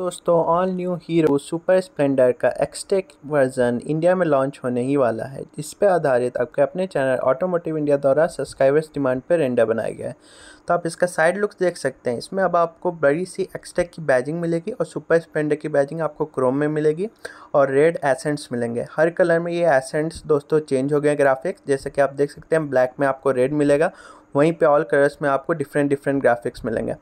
दोस्तों all new Hero Super Splendor का Xtec version India में लॉन्च होने ही वाला है इस पर आधारित आपके अपने चैनल ऑटोमोटिव इंडिया द्वारा सब्सक्राइबर्स डिमांड पर रेंडर बनाया गया है तो आप इसका साइड लुक देख सकते हैं इसमें अब आपको बड़ी सी एक्सटेक की बैजिंग मिलेगी और सुपर स्प्लेंडर की बैजिंग आपको क्रोम में मिलेगी और रेड एसेंट्स मिलेंगे हर कलर में ये एसेंट्स दोस्तों चेंज हो गए ग्राफिक्स जैसे कि आप देख सकते हैं ब्लैक में आपको रेड मिलेगा वहीं पर ऑल कलर्स में आपको डिफरेंट डिफरेंट ग्राफिक्स मिलेंगे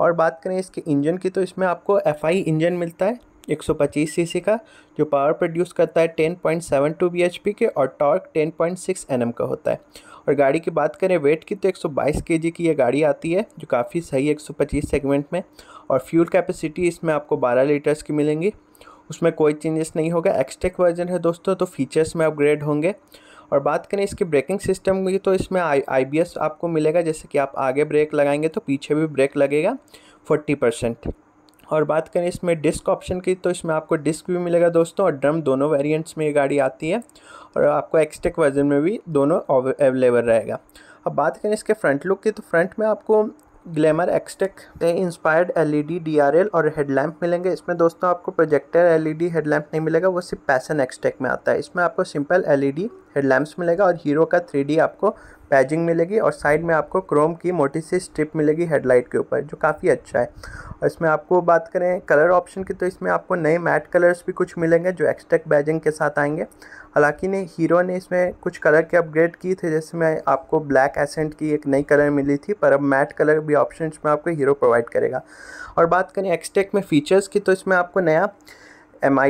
और बात करें इसके इंजन की तो इसमें आपको एफ इंजन मिलता है 125 सीसी का जो पावर प्रोड्यूस करता है 10.72 bhp के और टॉर्क 10.6 nm का होता है और गाड़ी की बात करें वेट की तो 122 kg की ये गाड़ी आती है जो काफ़ी सही है 125 सेगमेंट में और फ्यूल कैपेसिटी इसमें आपको 12 लीटर्स की मिलेंगी उसमें कोई चेंजेस नहीं होगा एक्सटेक वर्जन है दोस्तों तो फीचर्स में अपग्रेड होंगे और बात करें इसके ब्रेकिंग सिस्टम की तो इसमें आई आई आपको मिलेगा जैसे कि आप आगे ब्रेक लगाएंगे तो पीछे भी ब्रेक लगेगा फोर्टी परसेंट और बात करें इसमें डिस्क ऑप्शन की तो इसमें आपको डिस्क भी मिलेगा दोस्तों और ड्रम दोनों वेरिएंट्स में ये गाड़ी आती है और आपको एक्सटेक वर्जन में भी दोनों अवेलेबल रहेगा अब बात करें इसके फ्रंट लुक की तो फ्रंट में आपको Glamour Xtec inspired LED DRL और हेडलैम्प मिलेंगे इसमें दोस्तों आपको प्रोजेक्टर एलईडी हेडलैम्प नहीं मिलेगा वो सिर्फ पैसन एक्सटेक में आता है इसमें आपको सिंपल एल हेडलैम्प्स मिलेगा और हीरो का थ्री आपको पैजिंग मिलेगी और साइड में आपको क्रोम की मोटी सी स्ट्रिप मिलेगी हेडलाइट के ऊपर जो काफ़ी अच्छा है और इसमें आपको बात करें कलर ऑप्शन की तो इसमें आपको नए मैट कलर्स भी कुछ मिलेंगे जो एक्सटेक बैजिंग के साथ आएंगे हालांकि ने हीरो ने इसमें कुछ कलर के अपग्रेड किए थे जैसे मैं आपको ब्लैक एसेंट की एक नई कलर मिली थी पर अब मैट कलर भी ऑप्शन में आपको हीरो प्रोवाइड करेगा और बात करें एक्सटेक में फ़ीचर्स की तो इसमें आपको नया एम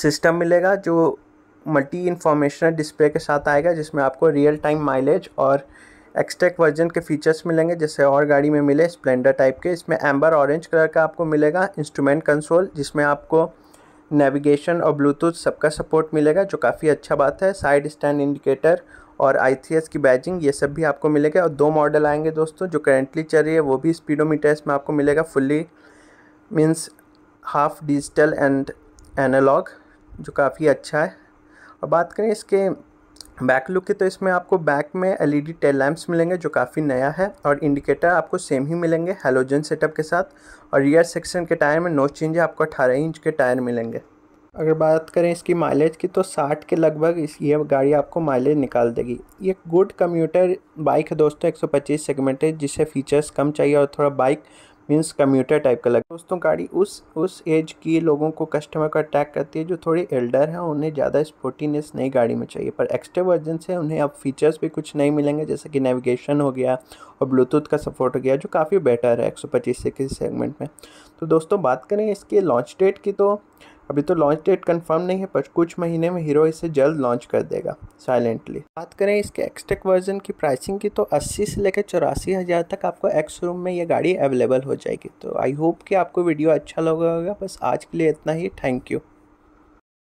सिस्टम मिलेगा जो मल्टी इन्फॉर्मेशनल डिस्प्ले के साथ आएगा जिसमें आपको रियल टाइम माइलेज और एक्सटेक वर्जन के फीचर्स मिलेंगे जैसे और गाड़ी में मिले स्प्लेंडर टाइप के इसमें एम्बर ऑरेंज कलर का आपको मिलेगा इंस्ट्रूमेंट कंसोल जिसमें आपको नेविगेशन और ब्लूटूथ सबका सपोर्ट मिलेगा जो काफ़ी अच्छा बात है साइड स्टैंड इंडिकेटर और आई की बैजिंग ये सब भी आपको मिलेगा और दो मॉडल आएंगे दोस्तों जो करेंटली चल रही है वो भी स्पीडोमीटर्स में आपको मिलेगा fully means half digital and analogue जो काफ़ी अच्छा है अब बात करें इसके बैक लुक की तो इसमें आपको बैक में एलईडी टेल लैम्प्स मिलेंगे जो काफ़ी नया है और इंडिकेटर आपको सेम ही मिलेंगे हेलोजन सेटअप के साथ और रियर सेक्शन के टायर में नो चेंज है आपको अठारह इंच के टायर मिलेंगे अगर बात करें इसकी माइलेज की तो 60 के लगभग इस ये गाड़ी आपको माइलेज निकाल देगी ये गुड कम्यूटर बाइक है दोस्तों 125 सेगमेंट है जिसे फीचर्स कम चाहिए और थोड़ा बाइक मीन्स कम्यूटर टाइप का लगता है दोस्तों गाड़ी उस उस एज की लोगों को कस्टमर को अटैक करती है जो थोड़ी एल्डर है उन्हें ज़्यादा स्पोर्टीनेस नई गाड़ी में चाहिए पर एक्स्ट्रा वर्जन से उन्हें अब फीचर्स भी कुछ नहीं मिलेंगे जैसे कि नेविगेशन हो गया और ब्लूटूथ का सपोर्ट हो गया जो काफ़ी बेटर है एक सौ पच्चीस से किसी सेगमेंट में तो दोस्तों बात करें इसके लॉन्च डेट की तो अभी तो लॉन्च डेट कंफर्म नहीं है पर कुछ महीने में हीरो इसे जल्द लॉन्च कर देगा साइलेंटली बात करें इसके एक्सटेक वर्जन की प्राइसिंग की तो 80 से लेकर चौरासी हज़ार तक आपको एक्स रूम में ये गाड़ी अवेलेबल हो जाएगी तो आई होप कि आपको वीडियो अच्छा लगा होगा बस आज के लिए इतना ही थैंक यू